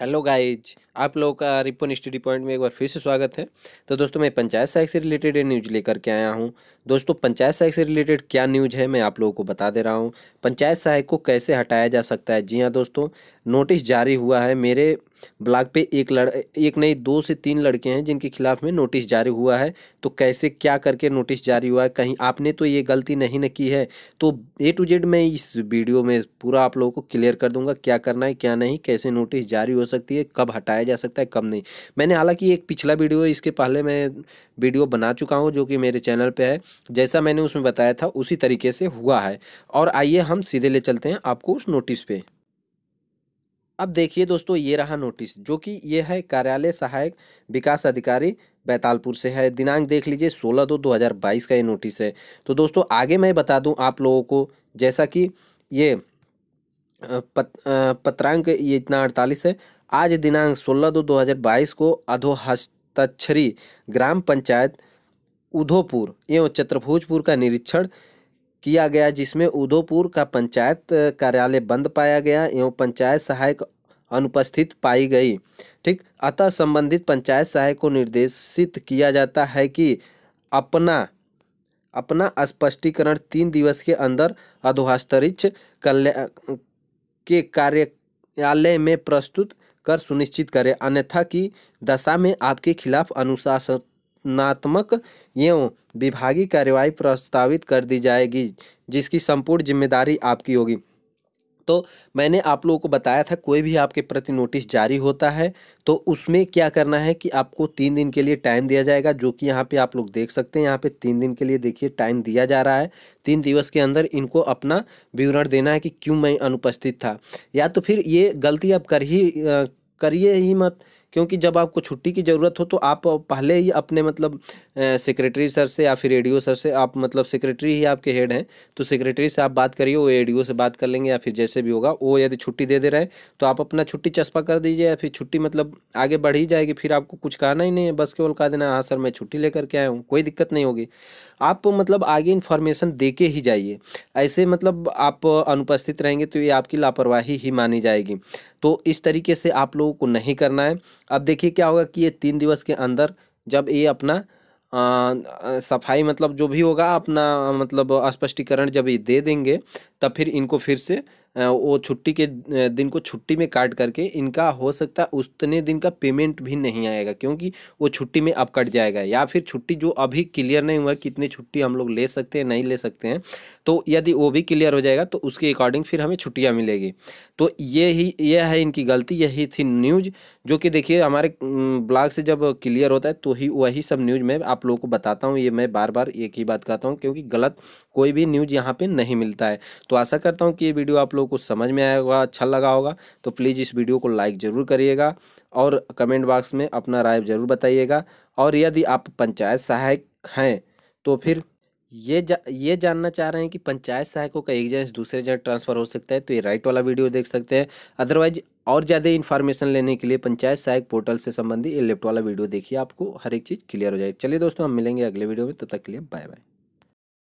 hello guys आप लोगों का रिपोन स्टडी पॉइंट में एक बार फिर से स्वागत है तो दोस्तों मैं पंचायत सहायक से रिलेटेड न्यूज़ लेकर के आया हूं दोस्तों पंचायत सहायक से रिलेटेड क्या न्यूज़ है मैं आप लोगों को बता दे रहा हूं पंचायत सहायक को कैसे हटाया जा सकता है जी हाँ दोस्तों नोटिस जारी हुआ है मेरे ब्लॉक पे एक लड़ एक नहीं दो से तीन लड़के हैं जिनके खिलाफ में नोटिस जारी हुआ है तो कैसे क्या करके नोटिस जारी हुआ है कहीं आपने तो ये गलती नहीं न की है तो ए टू जेड मैं इस वीडियो में पूरा आप लोगों को क्लियर कर दूंगा क्या करना है क्या नहीं कैसे नोटिस जारी हो सकती है कब हटाया जा सकता है कब नहीं मैंने हालांकि एक पिछला वीडियो इसके पहले मैं वीडियो बना चुका हूँ जो कि मेरे चैनल पर है जैसा मैंने उसमें बताया था उसी तरीके से हुआ है और आइए हम सीधे ले चलते हैं आपको उस नोटिस पे अब देखिए दोस्तों ये रहा नोटिस जो कि ये है कार्यालय सहायक विकास अधिकारी बैतालपुर से है दिनांक देख लीजिए 16 दो 2022 का ये नोटिस है तो दोस्तों आगे मैं बता दूं आप लोगों को जैसा कि ये पत, पत्रांक ये इतना अड़तालीस है आज दिनांक 16 दो 2022 को अधोहस्ताक्षरी ग्राम पंचायत उधोपुर एवं चत्रभुजपुर का निरीक्षण किया गया जिसमें उधोपुर का पंचायत कार्यालय बंद पाया गया एवं पंचायत सहायक अनुपस्थित पाई गई ठीक अतः संबंधित पंचायत सहायक को निर्देशित किया जाता है कि अपना अपना स्पष्टीकरण तीन दिवस के अंदर अधोहस्ताक्ष कल्याण के कार्यालय में प्रस्तुत कर सुनिश्चित करें अन्यथा की दशा में आपके खिलाफ अनुशासनात्मक एवं विभागीय कार्यवाही प्रस्तावित कर दी जाएगी जिसकी संपूर्ण जिम्मेदारी आपकी होगी तो मैंने आप लोगों को बताया था कोई भी आपके प्रति नोटिस जारी होता है तो उसमें क्या करना है कि आपको तीन दिन के लिए टाइम दिया जाएगा जो कि यहाँ पे आप लोग देख सकते हैं यहाँ पे तीन दिन के लिए देखिए टाइम दिया जा रहा है तीन दिवस के अंदर इनको अपना विवरण देना है कि क्यों मैं अनुपस्थित था या तो फिर ये गलती आप कर ही करिए ही मत क्योंकि जब आपको छुट्टी की ज़रूरत हो तो आप पहले ही अपने मतलब सेक्रेटरी सर से या फिर ए सर से आप मतलब सेक्रेटरी ही आपके हेड हैं तो सेक्रेटरी से आप बात करिए वो ए से बात कर लेंगे या फिर जैसे भी होगा वो यदि छुट्टी दे दे रहे हैं तो आप अपना छुट्टी चस्पा कर दीजिए या फिर छुट्टी मतलब आगे बढ़ ही जाएगी फिर आपको कुछ कहना ही नहीं है बस केवल कहा देना हाँ सर मैं छुट्टी लेकर के आया हूँ कोई दिक्कत नहीं होगी आप मतलब आगे इन्फॉर्मेशन दे के ही जाइए ऐसे मतलब आप अनुपस्थित रहेंगे तो ये आपकी लापरवाही ही मानी जाएगी तो इस तरीके से आप लोगों को नहीं करना है अब देखिए क्या होगा कि ये तीन दिवस के अंदर जब ये अपना आ, सफाई मतलब जो भी होगा अपना मतलब स्पष्टीकरण जब ये दे देंगे तब फिर इनको फिर से वो छुट्टी के दिन को छुट्टी में काट करके इनका हो सकता है उतने दिन का पेमेंट भी नहीं आएगा क्योंकि वो छुट्टी में अब कट जाएगा या फिर छुट्टी जो अभी क्लियर नहीं हुआ कितनी छुट्टी हम लोग ले सकते हैं नहीं ले सकते हैं तो यदि वो भी क्लियर हो जाएगा तो उसके अकॉर्डिंग फिर हमें छुट्टियाँ मिलेगी तो ये ही यह है इनकी गलती यही थी न्यूज जो कि देखिए हमारे ब्लॉग से जब क्लियर होता है तो ही वही सब न्यूज मैं आप लोगों को बताता हूँ ये मैं बार बार एक ही बात कहता हूँ क्योंकि गलत कोई भी न्यूज यहाँ पे नहीं मिलता है तो आशा करता हूँ कि ये वीडियो आप लोग कुछ समझ में आया होगा अच्छा लगा होगा तो प्लीज़ इस वीडियो को लाइक ज़रूर करिएगा और कमेंट बॉक्स में अपना राय ज़रूर बताइएगा और यदि आप पंचायत सहायक हैं तो फिर ये जा, ये जानना चाह रहे हैं कि पंचायत सहायकों का एक जगह दूसरे जगह ट्रांसफ़र हो सकता है तो ये राइट वाला वीडियो देख सकते हैं अदरवाइज और ज़्यादा इन्फॉर्मेशन लेने के लिए पंचायत सहायक पोर्टल से संबंधित ये लेफ्ट वाला वीडियो देखिए आपको हर एक चीज़ क्लियर हो जाएगी चलिए दोस्तों हम मिलेंगे अगले वीडियो में तब तो तक के लिए बाय बाय